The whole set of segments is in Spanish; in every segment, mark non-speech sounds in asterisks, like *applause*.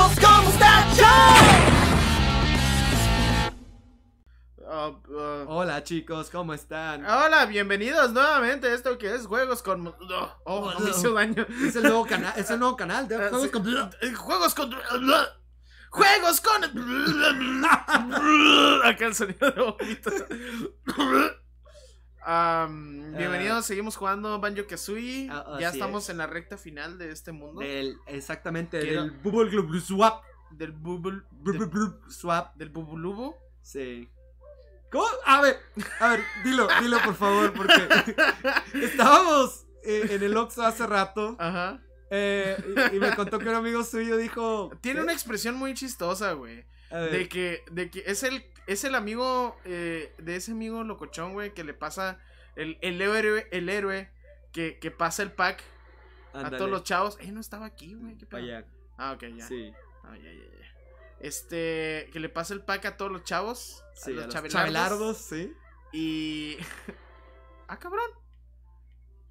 ¿cómo ah, ah. Hola chicos, ¿cómo están? Hola, bienvenidos nuevamente a esto que es Juegos con... Oh, oh, no me hizo daño. Es el nuevo, canal, es el nuevo canal de ah, eh, Juegos con... Juegos con... Juegos *laughs* con... Acá el sonido de vomito seguimos jugando Banjo Kazooie. Ah, ya estamos en la recta final de este mundo. exactamente, del Bubble Swap. Del Bubble Swap. Del Bubulubu. Sí. ¿Cómo? A ver, a ver, dilo, dilo por favor, porque *laughs* estábamos eh, en el Oxxo hace rato. Ajá. Eh, y, me contó que un amigo suyo dijo. Tiene una expresión muy chistosa, güey. De que, de que es el, el amigo, eh, de ese amigo locochón, güey, que le pasa el, el héroe, el héroe que, que pasa el pack a todos los chavos. Eh, no estaba aquí, güey. Ah, ok, ya. Sí. Ah, este, que le pasa el pack a todos los chavos. Sí, a los, chabelardos, sí. Y. *laughs* ah, cabrón.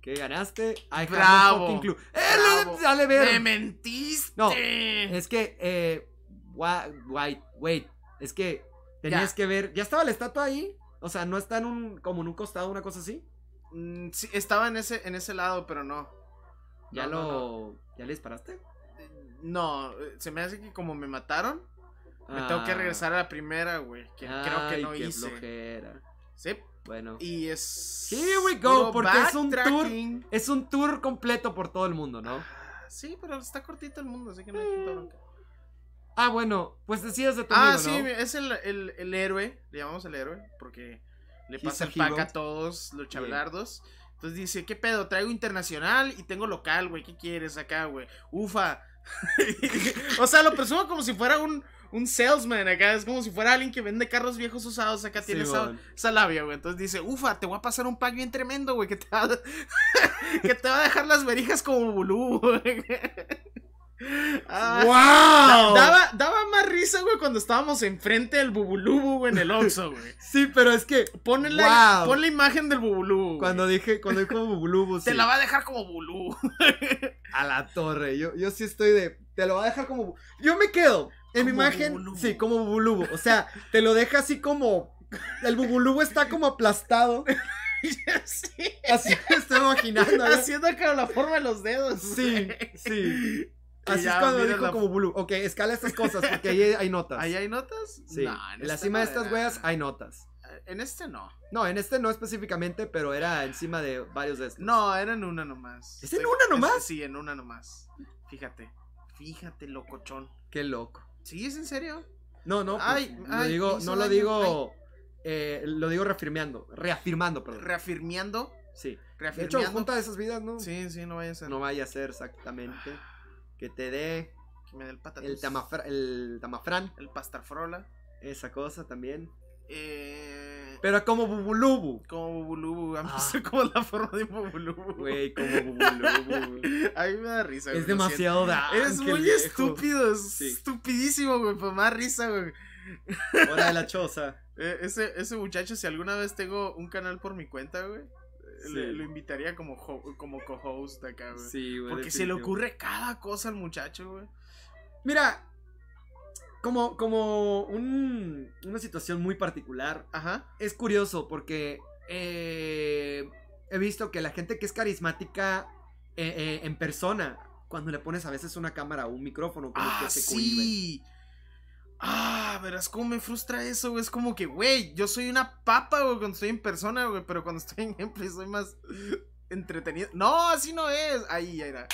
Que ganaste. Ay, bravo. Eh, dale ver. mentiste. No. Es que, eh. Wait, wait. Es que tenías que ver. Ya estaba la estatua ahí. O sea, ¿no está en un, como en un costado, una cosa así? Mm, sí, estaba en ese, en ese lado, pero no. ¿Ya lo. ¿Ya le disparaste? Mm, no, eh, se me hace que como me mataron, me tengo que ah. regresar a la primera, güey. Que creo que no qué Sí. Bueno. Y es. Here we go, porque es un tour. Es un tour completo por todo el mundo, ¿no? Ah, sí, pero está cortito el mundo, así que no hay eh. Ah, bueno, pues decías de tu Ah, sí, es el, el, el, héroe, le llamamos el héroe, porque le pasa el pack a todos los chablardos. Entonces dice, ¿qué pedo? Traigo internacional y tengo local, güey, ¿qué quieres acá, güey? Ufa. *laughs* o sea, lo presumo como si fuera un, salesman acá, es como si fuera alguien que vende carros viejos usados, acá tiene esa, labia, güey. Entonces dice, ufa, te voy a pasar un pack bien tremendo, güey, que te va a, *laughs* que te va a dejar las verijas como bulú, güey. *laughs* ¡Wow! Ah, daba, más risa, güey, cuando estábamos enfrente del bubulubu, en el Oxxo, güey. *laughs* Sí, pero es que. Ponle la, pon la imagen del bubulubu. Cuando dije, cuando dijo bubulubu. Te la va a dejar como bulú. *laughs* a la torre. Yo, yo sí estoy de. Te lo va a dejar como. Yo me quedo. En mi imagen. Sí, como bubulubu. O sea, te lo deja así como. El bubulubu está como aplastado. sí. *laughs* Así me estoy imaginando. ¿eh? Haciendo como la forma de los dedos. Sí, sí. Así es cuando dijo como Bulu. Ok, escala estas cosas porque ahí hay notas. ¿Ahí hay notas? Sí. en, la cima de estas weas hay notas. Eh, en este no. No, en este no específicamente, pero era encima de varios de estos. No, era en una nomás. ¿Es en una nomás? sí, en una nomás. Fíjate. Fíjate, locochón. Qué loco. ¿Sí? ¿Es en serio? No, no. Pues, digo, no lo digo. Eh, lo digo reafirmando. Reafirmando, perdón. ¿Reafirmando? Sí. Reafirmando. De hecho, junta esas vidas, ¿no? Sí, sí, no vaya a ser. No vaya a ser, exactamente que te dé que me dé el patatús. El, tamafra, el tamafrán. El pastafrola Esa cosa también. Eh... Pero como bubulubu. Como bubulubu. A mí ah. como la forma de bubulubu. Güey, como bubulubu. *laughs* a mí me da risa. Es demasiado da. Es muy estúpido. Es estupidísimo, güey. Pues más risa, güey. Hora de la choza. *laughs* Eh, ese, ese muchacho, si alguna vez tengo un canal por mi cuenta, güey lo invitaría como, como co-host acá, güey. Porque se le ocurre cada cosa al muchacho, güey. Mira, como, como una situación muy particular. Ajá. Es curioso porque eh, he visto que la gente que es carismática eh, eh, en persona, cuando le pones a veces una cámara o un micrófono, como que ah, se sí. Ah, verás cómo me frustra eso, güey. Es como que, güey, yo soy una papa, güey, cuando estoy en persona, güey, pero cuando estoy en gameplay soy más entretenido. No, así no es. Ahí, ahí está.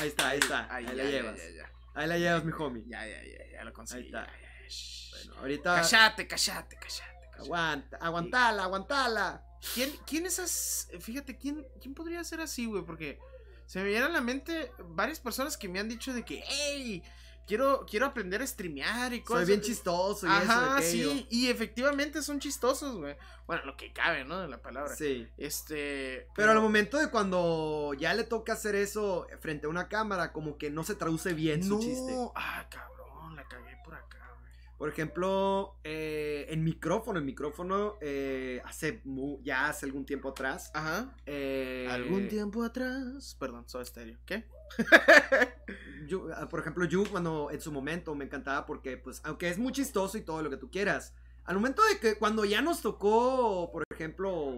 Ahí está, ahí está. Ahí, ahí la llevas. Ya, ya, ahí la llevas, mi homie. Ya, ya, ya, ya lo conseguí. Ahí está. Bueno, ahorita. Cállate, cállate, cállate. Aguanta, aguantala, aguantala. ¿Quién, quién esas. Fíjate, ¿quién, ¿quién podría ser así, güey? Porque se me vieron a la mente varias personas que me han dicho de que, hey, quiero, quiero aprender a streamear y cosas. Soy bien chistoso y Ajá, sí, y efectivamente son chistosos, güey. Bueno, lo que cabe, ¿no? De la palabra. Sí. Este. Pero, al momento de cuando ya le toca hacer eso frente a una cámara, como que no se traduce bien no. su chiste. Ah, cabrón, la cagué por acá. Por ejemplo, eh, el micrófono, el micrófono eh, hace ya hace algún tiempo atrás. Ajá. Eh, algún tiempo atrás. Perdón, soy estéreo. ¿Qué? *laughs* Ah, por ejemplo, yo cuando en su momento me encantaba porque, pues, aunque es muy chistoso y todo lo que tú quieras, al momento de que cuando ya nos tocó, por ejemplo,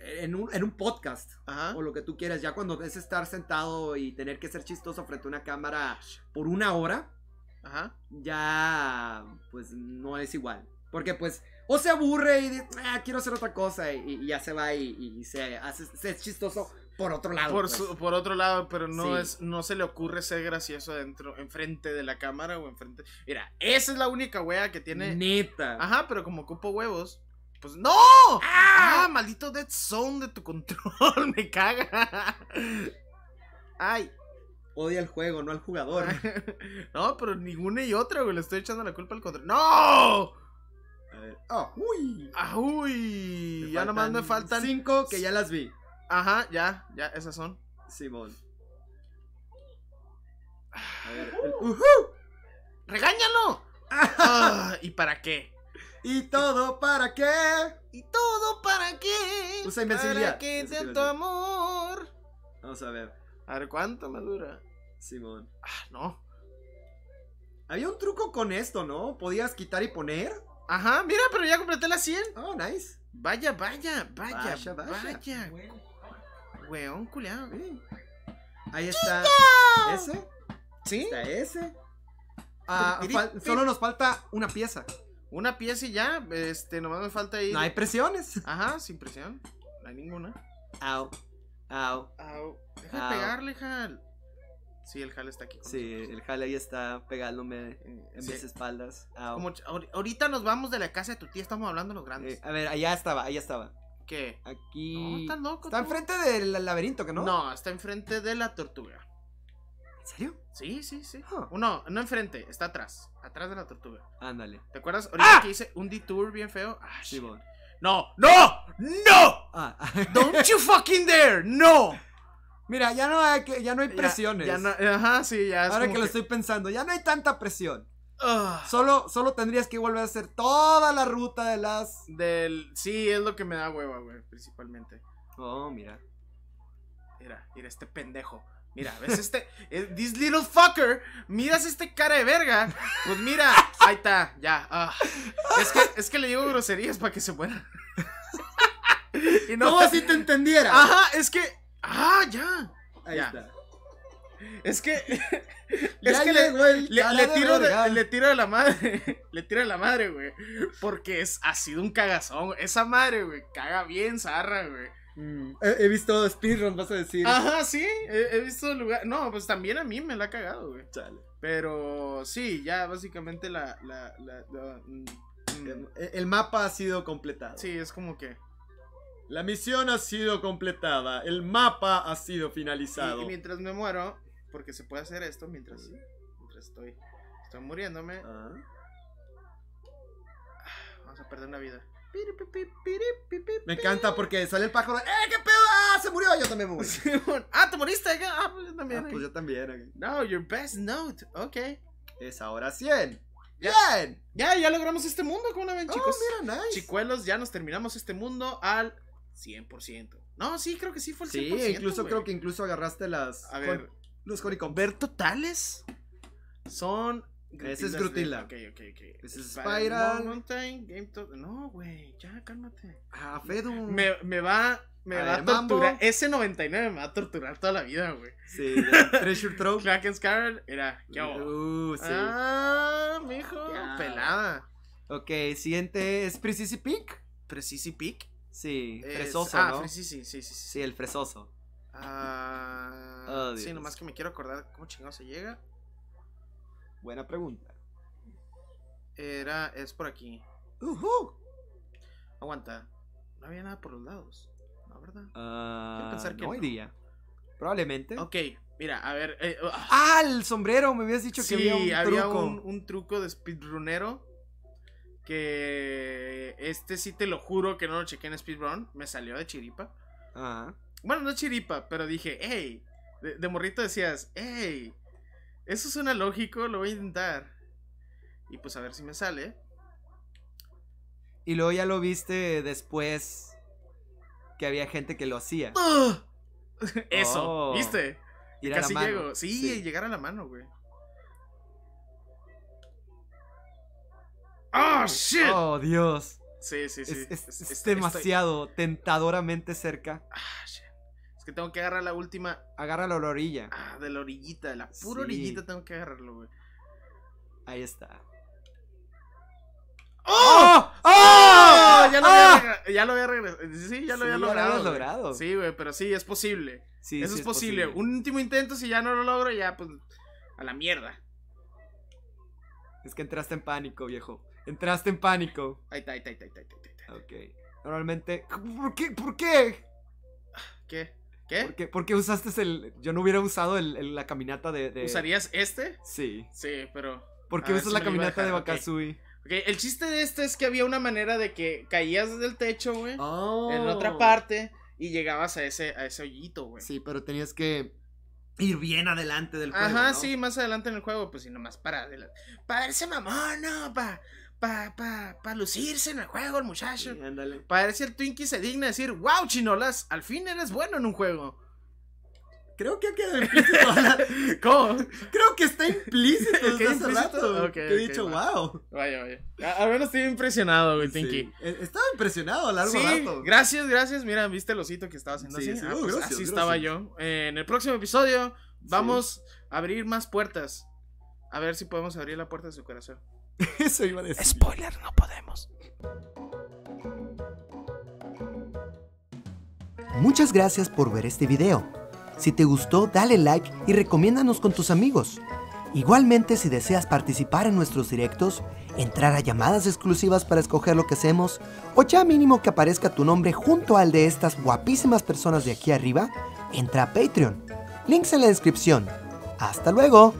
en un, en un podcast o lo que tú quieras, ya cuando es estar sentado y tener que ser chistoso frente a una cámara por una hora Ajá. ya pues no es igual. Porque pues o se aburre y dice, ah, quiero hacer otra cosa y, ya se va y, se hace se es chistoso por otro lado. Por, pues. otro lado, pero no es no se le ocurre ser gracioso adentro, enfrente de la cámara o enfrente. Mira, esa es la única wea que tiene. Neta. Ajá, pero como cupo huevos, pues no. ¡Ah! ¡Ah! maldito Dead Zone de tu control, *laughs* me caga. Ay, odia el juego, no al jugador. *laughs* no, pero ninguna y otra, güey. Le estoy echando la culpa al control. ¡No! A ver. Ah, uy! Ah, uy! ya nomás me faltan. Cinco que ya las vi. Ajá, ya, ya, esas son. Simón. A ah, uh-huh. ¡Regáñalo! *laughs* ¿Y para qué? ¿Y todo para qué? ¿Y todo para qué? Usa ¿Para qué amor? Vamos a ver. A ver, ¿cuánto me dura? Simón. Ah, no. Había un truco con esto, ¿no? ¿Podías quitar y poner? Ajá, mira, pero ya completé la 100. Oh, nice. Vaya, vaya, vaya, vaya. vaya. Weón, Ahí está. ¿Ese? ¿Sí? Está ese. Ah, solo nos falta una pieza. Una pieza y ya, este, nomás nos falta ahí. No hay presiones. Ajá, sin presión. No hay ninguna. Au. Au. Au. Deja de pegarle, Jal. Sí, el jale está aquí. sí, el jale ahí está pegándome en mis espaldas. ahorita nos vamos de la casa de tu tía, estamos hablando los grandes. Eh, a ver, allá estaba, allá estaba. ¿Qué? Aquí. No, está loco. Está enfrente del laberinto, ¿que no? No, está enfrente de la tortuga. ¿En serio? Sí, sí, sí. No, no enfrente, está atrás. Atrás de la tortuga. Ándale. ¿Te acuerdas? ¡Ah! Ahorita que hice un detour bien feo. Ah, sí, No, no, no. Ah. Don't you fucking dare, no. Mira, ya no hay, ya no hay presiones. ajá, sí, ya. Es Ahora que, lo estoy pensando, ya no hay tanta presión. Ah. solo, solo tendrías que volver a hacer toda la ruta de las. Del. Sí, es lo que me da hueva, güey, principalmente. Oh, mira. Mira, mira este pendejo. Mira, ¿ves este? *laughs* Eh, this little fucker. Miras este cara de verga. Pues mira, *laughs* ahí está, ya. Ah. Es, que, le digo groserías para que se muera. *laughs* Y no, si te entendiera. Ajá, es que Ah, ya. Ahí está. Es que. *laughs* es que le, le, tiro de, la madre. *laughs* le tiro de la madre, güey. Porque ha sido un cagazón. Esa madre, güey. Caga bien, zarra, güey. Mm, he, visto speedrun, vas a decir. Ajá, sí. He, visto lugar. No, pues también a mí me la ha cagado, güey. Pero sí, ya básicamente la. la, la, mm, mm. el mapa ha sido completado. Sí, es como que. La misión ha sido completada. El mapa ha sido finalizado. Y, mientras me muero, porque se puede hacer esto mientras, mientras estoy, estoy muriéndome. Ah. Vamos a perder una vida. Me encanta porque sale el pájaro. ¡Eh, qué pedo! Ah, se murió! Yo también me *laughs* ¡Ah, te moriste! ¡Ah, pues yo también! Ah, pues yo también. No, your best note. Ok. Es ahora 100. ¡Bien! Ya, ya logramos este mundo con una ven, oh, chicos. Oh, mira, nice. Chicuelos, ya nos terminamos este mundo al 100%. No, sí, creo que sí fue el 100%. Sí, incluso creo que incluso agarraste las. A ver. los honeycomb. Ver totales son. Ese es grutilla Ok, ok, ok. Ese es Spiral. No, güey, ya, cálmate. Ah, Fedu. Me, me va. Me a va a torturar. Mambo. Ese 99 me va a torturar toda la vida, güey. Sí, Treasure *laughs* Trove. Kraken scarlet era. ¿Qué hago? Uh, sí. Ah, mijo. Pelada. Ok, siguiente es Precisi Peak. Precisi Peak. Sí, fresoso, ah, ¿no? Sí, sí, sí, sí, sí. el fresoso. Ah, sí, nomás que me quiero acordar cómo chingado se llega. Buena pregunta. Era, es por aquí. Aguanta. No había nada por los lados. ¿No, verdad? Ah, pensar que no, día? Probablemente. Ok, mira, a ver. Eh, uh, ¡Ah! El sombrero, me habías dicho que había un truco. Un, un truco de speedrunero que este sí te lo juro que no lo chequé en Speedrun. Me salió de chiripa. Ajá. Bueno, no chiripa, pero dije, hey. De, morrito decías, hey. Eso suena lógico, lo voy a intentar. Y pues a ver si me sale. Y luego ya lo viste después que había gente que lo hacía. ¡Ah! *laughs* Eso, oh. ¿viste? Y Casi llego. Sí, sí, llegar a la mano, güey. ¡Oh, shit! ¡Oh, Dios! Sí, sí, sí. Es, demasiado tentadoramente cerca. Ah, Es que tengo que agarrar la última. Agarra a la orilla. Ah, de la orillita, de la pura orillita tengo que agarrarlo, güey. Ahí está. ¡Oh! ¡Oh! ¡Oh! ¡Oh! Ya, lo Había ¡Ah! ya lo Sí, ya lo había logrado. Sí, güey, pero sí, es posible. Sí, Eso es, posible. Un último intento, si ya no lo logro, ya pues a la mierda. Es que entraste en pánico, viejo. Entraste en pánico. Ahí está, ahí está, ahí está, ahí Ok. Normalmente. ¿Por qué? ¿Por qué? ¿Qué? ¿Qué? ¿Por qué, usaste el. Yo no hubiera usado el, la caminata de, ¿Usarías este? Sí. Sí, pero. ¿Por qué ah, usas la caminata de Bakazui? Ok, el chiste de este es que había una manera de que caías del techo, güey. Oh. En otra oh. parte y llegabas a ese, a ese hoyito, güey. Sí, pero tenías que ir bien adelante del juego. Ajá, sí, más adelante en el juego, pues, y nomás para adelante. Para verse mamón, ¿no? Para pa, pa, pa lucirse en el juego el muchacho. Para ver el Twinkie se digna decir, wow, chinolas, al fin eres bueno en un juego. Creo que ha quedado implícito. *laughs* ¿Cómo? Creo que está implícito *laughs* desde hace implícito? rato. que he dicho, wow. Vaya, vaya. Al menos estoy impresionado, güey, Tinky. Eh, estaba impresionado a largo sí, Gracias, gracias. Mira, viste el osito que estaba haciendo sí, así. Ah, uh, pues, así estaba yo. Eh, en el próximo episodio vamos a abrir más puertas. A ver si podemos abrir la puerta de su corazón. *laughs* Eso iba a decir. Spoiler, no podemos. Muchas gracias por ver este video. Si te gustó, dale like y recomiéndanos con tus amigos. Igualmente, si deseas participar en nuestros directos, entrar a llamadas exclusivas para escoger lo que hacemos, o ya mínimo que aparezca tu nombre junto al de estas guapísimas personas de aquí arriba, entra a Patreon. Links en la descripción. ¡Hasta luego!